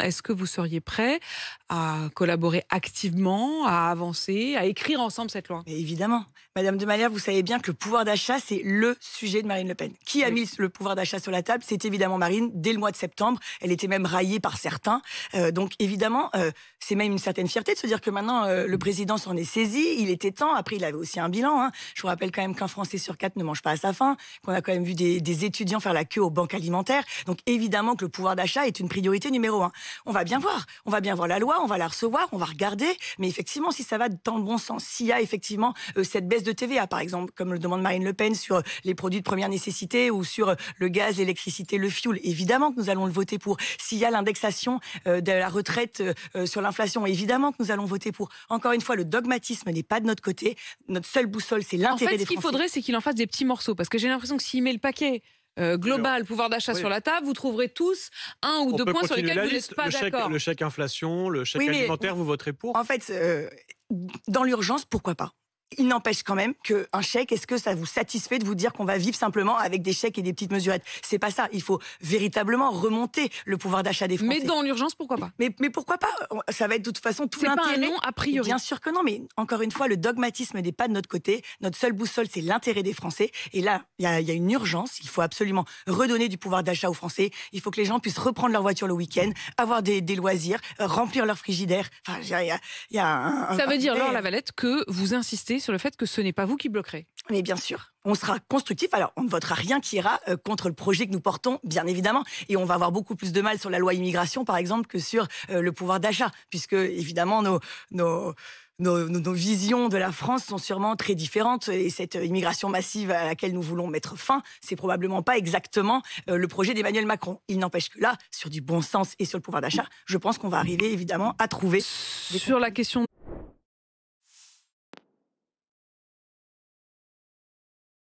Est-ce que vous seriez prêt à collaborer activement, à avancer, à écrire ensemble cette loi Évidemment. Madame de Malière, vous savez bien que le pouvoir d'achat, c'est le sujet de Marine Le Pen. Qui a mis le pouvoir d'achat sur la table C'est évidemment Marine, dès le mois de septembre. Elle était même raillée par certains. Euh, donc évidemment, euh, c'est même une certaine fierté de se dire que maintenant, euh, le président s'en est saisi. Il était temps. Après, il avait aussi un bilan. Hein. Je vous rappelle quand même qu'un Français sur quatre ne mange pas à sa faim, qu'on a quand même vu des étudiants faire la queue aux banques alimentaires. Donc évidemment que le pouvoir d'achat est une priorité numéro un on va bien voir. On va bien voir la loi, on va la recevoir, on va regarder. Mais effectivement, si ça va dans le bon sens, s'il y a effectivement euh, cette baisse de TVA, par exemple, comme le demande Marine Le Pen sur euh, les produits de première nécessité ou sur euh, le gaz, l'électricité, le fioul, évidemment que nous allons le voter pour. S'il y a l'indexation de la retraite sur l'inflation, évidemment que nous allons voter pour. Encore une fois, le dogmatisme n'est pas de notre côté. Notre seule boussole, c'est l'intérêt en fait, Ce qu'il faudrait, c'est qu'il en fasse des petits morceaux. Parce que j'ai l'impression que s'il met le paquet euh, global, pouvoir d'achat sur la table, vous trouverez tous un ou deux points sur lesquels vous n'êtes pas d'accord. Le chèque inflation, le chèque alimentaire, vous voterez pour En fait, euh, dans l'urgence, pourquoi pas il n'empêche quand même qu'un chèque, est-ce que ça vous satisfait de vous dire qu'on va vivre simplement avec des chèques et des petites mesurettes C'est pas ça. Il faut véritablement remonter le pouvoir d'achat des Français. Mais dans l'urgence, pourquoi pas mais, mais, pourquoi pas Ça va être de toute façon tout l'intérêt. C'est pas un non a priori. Bien sûr que non, mais encore une fois, le dogmatisme n'est pas de notre côté. Notre seule boussole, c'est l'intérêt des Français. Et là, il y, a une urgence. Il faut absolument redonner du pouvoir d'achat aux Français. Il faut que les gens puissent reprendre leur voiture le week-end, avoir des, loisirs, remplir leur frigidaire. Enfin, il y, y, a Ça veut dire, Laure Lavalette, que vous insistez sur le fait que ce n'est pas vous qui bloquerez. Mais bien sûr, on sera constructif. Alors, on ne votera rien qui ira euh, contre le projet que nous portons, bien évidemment. Et on va avoir beaucoup plus de mal sur la loi immigration, par exemple, que sur euh, le pouvoir d'achat, puisque, évidemment, nos, nos, nos, visions de la France sont sûrement très différentes. Et cette euh, immigration massive à laquelle nous voulons mettre fin, c'est probablement pas exactement le projet d'Emmanuel Macron. Il n'empêche que là, sur du bon sens et sur le pouvoir d'achat, je pense qu'on va arriver, évidemment, à trouver. Sur la question